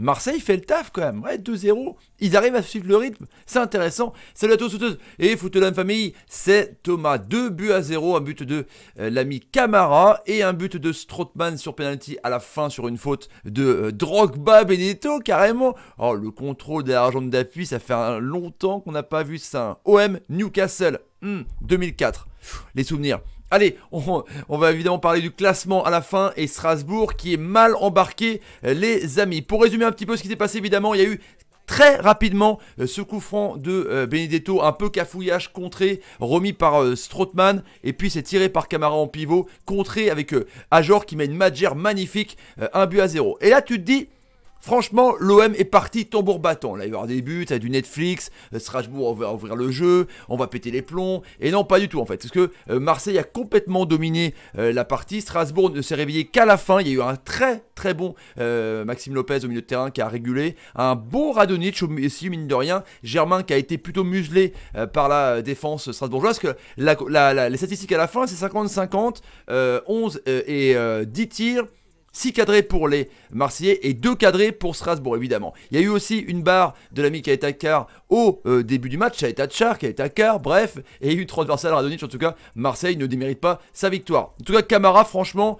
Marseille fait le taf quand même. Ouais, 2-0. Ils arrivent à suivre le rythme. C'est intéressant. Salut à tous, tous. et même famille. C'est Thomas. 2 buts à 0. Un but de euh, l'ami Camara et un but de Strootman sur penalty à la fin sur une faute de euh, Drogba Benito carrément. oh le contrôle de l'argent d'appui, ça fait un longtemps qu'on n'a pas vu ça. OM Newcastle. 2004. Hmm, les souvenirs. Allez, on, on, va évidemment parler du classement à la fin et Strasbourg qui est mal embarqué, euh, les amis. Pour résumer un petit peu ce qui s'est passé, évidemment, il y a eu très rapidement euh, ce coup franc de euh, Benedetto, un peu cafouillage contré, remis par Strootman, et puis c'est tiré par Camara en pivot, contré avec Ajor qui met une magère magnifique, un but à zéro. Et là tu te dis, Franchement, l'OM est parti tambour battant. Là, il va y avoir des buts, il y a du Netflix, euh, Strasbourg va ouvrir le jeu, on va péter les plombs. Et non, pas du tout en fait. Parce que euh, Marseille a complètement dominé euh, la partie. Strasbourg ne s'est réveillé qu'à la fin. Il y a eu un très très bon Maxime Lopez au milieu de terrain qui a régulé. Un beau Radonic aussi, mine de rien. Germain qui a été plutôt muselé par la défense strasbourgeoise. que les statistiques à la fin, c'est 50-50, 11 et 10 tirs. 6 cadrés pour les Marseillais et 2 cadrés pour Strasbourg, évidemment. Il y a eu aussi une barre de l'ami Caleta-Car au euh, début du match, à car bref, et eu transversale à En tout cas, Marseille ne démérite pas sa victoire. En tout cas, Camara, franchement,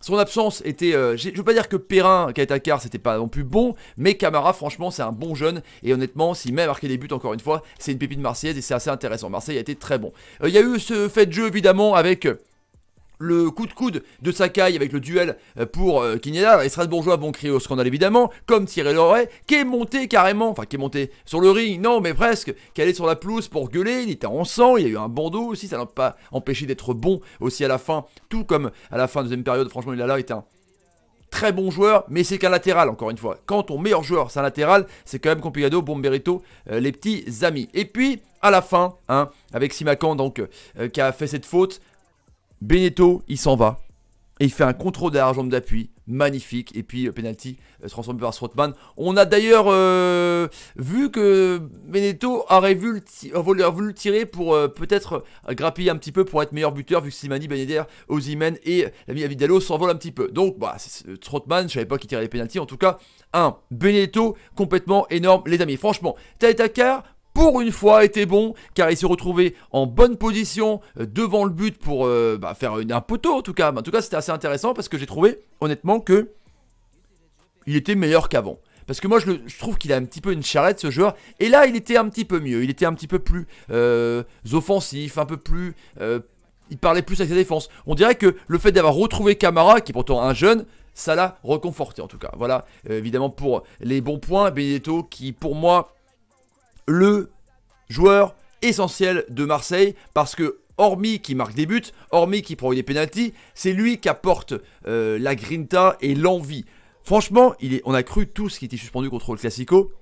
son absence était. Euh, je ne veux pas dire que Perrin, car c'était pas non plus bon, mais Camara, franchement, c'est un bon jeune. Et honnêtement, s'il met à marquer des buts, encore une fois, c'est une pépite marseillaise et c'est assez intéressant. Marseille a été très bon. Euh, il y a eu ce fait de jeu, évidemment, avec le coup de coude de Sakai avec le duel euh, pour euh, Kineda, les Strasbourgeois vont crier au scandale évidemment, comme Thierry Loret, qui est monté carrément, enfin qui est monté sur le ring, non mais presque, qui allait sur la pelouse pour gueuler, il était en sang, il y a eu un bandeau aussi, ça n'a pas empêché d'être bon aussi à la fin, tout comme à la fin de la deuxième période, franchement il a là été un très bon joueur, mais c'est qu'un latéral, encore une fois. Quand ton meilleur joueur, c'est un latéral, c'est quand même Compigado, Bomberito, euh, les petits amis. Et puis, à la fin, hein, avec Simacan, donc, euh, qui a fait cette faute, Benetto, il s'en va. Et il fait un contrôle derrière la jambe d'appui. Magnifique. Et puis, euh, penalty euh, transforme par Strotman. On a d'ailleurs euh, vu que Benetto aurait voulu, le tirer pour peut-être grappiller un petit peu pour être meilleur buteur, vu que Simani, Beneder, Ozimen et l'ami Avidalo s'envolent un petit peu. Donc, bah, je je savais pas qu'il tirait les penalties. En tout cas, un Benetto complètement énorme, les amis. Franchement, Taïtakar, pour une fois était bon car il s'est retrouvé en bonne position euh, devant le but pour euh, bah, faire un poteau en tout cas. en tout cas c'était assez intéressant parce que j'ai trouvé honnêtement que il était meilleur qu'avant. Parce que moi je, le, trouve qu'il a un petit peu une charrette ce joueur. Et là il était un petit peu mieux, il était un petit peu plus euh, offensif, un peu plus... il parlait plus avec sa défense. On dirait que le fait d'avoir retrouvé Camara, qui est pourtant un jeune, ça l'a reconforté en tout cas. Voilà, évidemment pour les bons points, Benedetto qui pour moi le joueur essentiel de Marseille parce que hormis qui marque des buts, hormis qui prend des pénalties, c'est lui qui apporte euh, la grinta et l'envie. Franchement, on a cru tout ce qui était suspendu contre le Classico.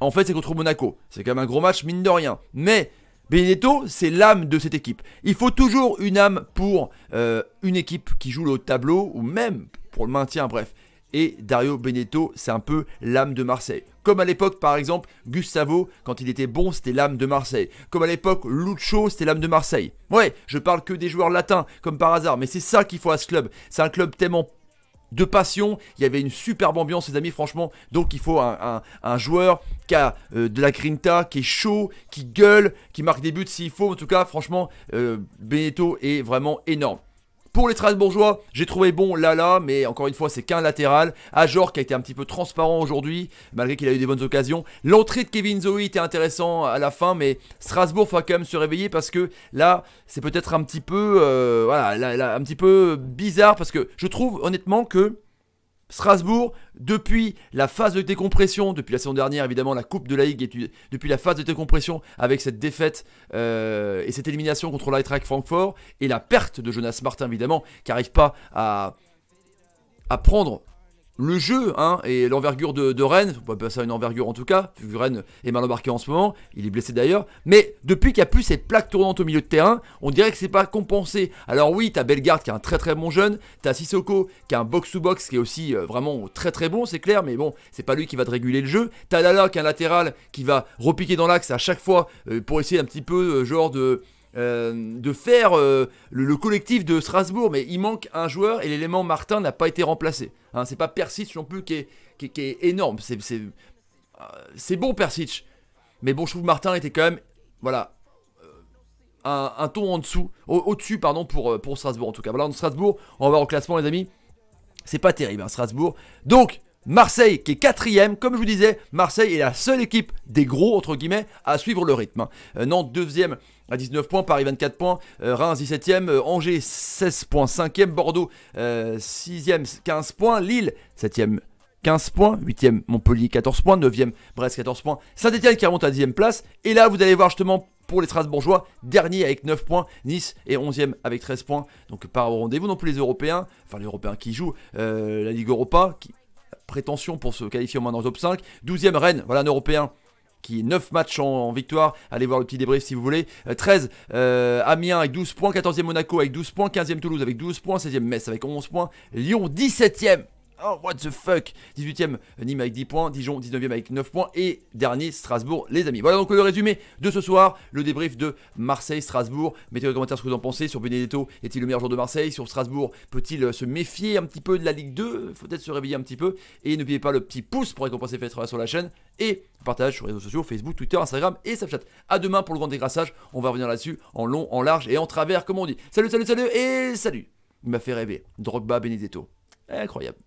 En fait, c'est contre Monaco. C'est quand même un gros match, mine de rien. Mais Benedetto, c'est l'âme de cette équipe. Il faut toujours une âme pour euh, une équipe qui joue le tableau ou même pour le maintien, bref et Dario Benedetto, c'est un peu l'âme de Marseille. Comme à l'époque, par exemple, Gustavo, quand il était bon, c'était l'âme de Marseille. Comme à l'époque, Lucho, c'était l'âme de Marseille. Ouais, je parle que des joueurs latins, comme par hasard, mais c'est ça qu'il faut à ce club. C'est un club tellement de passion, il y avait une superbe ambiance les amis franchement, donc il faut un, joueur qui a euh, de la grinta, qui est chaud, qui gueule, qui marque des buts s'il faut, en tout cas franchement euh, est vraiment énorme. Pour les Strasbourgeois, j'ai trouvé bon Lala, mais encore une fois, c'est qu'un latéral. Ajor qui a été un petit peu transparent aujourd'hui, malgré qu'il a eu des bonnes occasions. L'entrée de Kevin Zoe était intéressant à la fin, mais Strasbourg va quand même se réveiller parce que là, c'est peut-être un petit peu, euh, voilà, un petit peu bizarre parce que je trouve honnêtement que Strasbourg, depuis la phase de décompression, depuis la saison dernière évidemment, la Coupe de la Ligue, depuis la phase de décompression avec cette défaite euh, et cette élimination contre l'Eintracht Francfort, et la perte de Jonas Martin évidemment, qui n'arrive pas à, à prendre le jeu hein, et l'envergure de, Rennes, on peut passer ça une envergure en tout cas, vu que Rennes est mal embarqué en ce moment, il est blessé d'ailleurs, mais depuis qu'il n'y a plus cette plaque tournante au milieu de terrain, on dirait que c'est pas compensé. Alors oui, t'as Bellegarde qui est un très très bon jeune, t'as Sissoko qui est un box-to-box qui est aussi euh, vraiment très très bon, c'est clair, mais bon, c'est pas lui qui va te réguler le jeu. T'as Lala qui est un latéral qui va repiquer dans l'axe à chaque fois euh, pour essayer un petit peu euh, genre de... Euh, de faire euh, le, collectif de Strasbourg, mais il manque un joueur et l'élément Martin n'a pas été remplacé. Hein, c'est pas Persic non plus qui est, qui énorme. Euh, c'est, bon Persic, mais bon, je trouve Martin était quand même, voilà, un, ton en dessous, au, dessus pardon, pour, pour Strasbourg en tout cas. Voilà, Strasbourg, on va voir au classement les amis. C'est pas terrible, hein, Strasbourg. Donc, Marseille qui est quatrième, comme je vous disais, Marseille est la seule équipe des gros, entre guillemets, à suivre le rythme. Euh, non 2 deuxième à 19 points, Paris 24 points, euh, Reims 17 e euh, Angers 16 points, 5 e Bordeaux 6 e 15 points, Lille 7 e 15 points, 8 e Montpellier 14 points, 9 e Brest 14 points, Saint-Etienne qui remonte à 10ème place, et là vous allez voir justement pour les Strasbourgeois, dernier avec 9 points, Nice est 11e avec 13 points, donc pas au rendez-vous non plus les Européens, enfin les Européens qui jouent la Ligue Europa, qui prétention pour se qualifier au moins dans le top 5. 12e Rennes, voilà un Européen qui est 9 matchs en, victoire. Allez voir le petit débrief si vous voulez. 13, euh, euh, Amiens avec 12 points. 14e Monaco avec 12 points. 15e Toulouse avec 12 points. 16e Metz avec 11 points. Lyon 17e Oh, what the fuck 18ème, Nîmes avec 10 points, Dijon 19ème avec 9 points et dernier, Strasbourg, les amis. Voilà donc le résumé de ce soir, le débrief de Marseille-Strasbourg. Mettez dans les commentaires ce que vous en pensez. Sur Benedetto, est-il le meilleur joueur de Marseille Sur Strasbourg, peut-il euh, se méfier un petit peu de la Ligue 2 Faut peut-être se réveiller un petit peu. Et n'oubliez pas le petit pouce pour récompenser fait sur la chaîne et partage sur les réseaux sociaux, Facebook, Twitter, Instagram et Snapchat. À demain pour le grand dégraçage On va revenir là-dessus en long, en large et en travers, comme on dit. Salut, salut, salut et salut. Il m'a fait rêver. Drogba Benedetto. Incroyable.